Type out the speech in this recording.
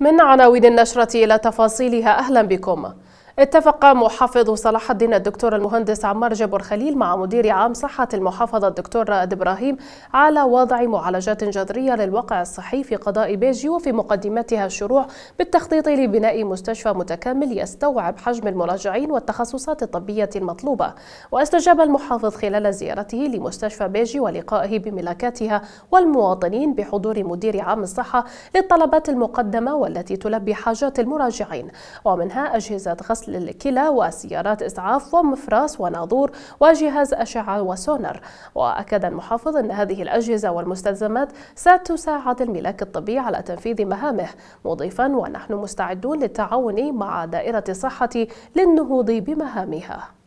من عناوين النشرة إلى تفاصيلها أهلا بكم اتفق محافظ صلاح الدين الدكتور المهندس عمار جبر خليل مع مدير عام صحة المحافظة الدكتور رائد إبراهيم على وضع معالجات جذرية للواقع الصحي في قضاء بيجي وفي مقدمتها الشروع بالتخطيط لبناء مستشفى متكامل يستوعب حجم المراجعين والتخصصات الطبية المطلوبة واستجاب المحافظ خلال زيارته لمستشفى بيجي ولقائه بملاكاتها والمواطنين بحضور مدير عام الصحة للطلبات المقدمة والتي تلبي حاجات المراجعين ومنها أجهزة غسل للكلى وسيارات إسعاف ومفراس وناظور وجهاز أشعة وسونار وأكد المحافظ أن هذه الأجهزة والمستلزمات ستساعد الملاك الطبي على تنفيذ مهامه مضيفا ونحن مستعدون للتعاون مع دائرة الصحة للنهوض بمهامها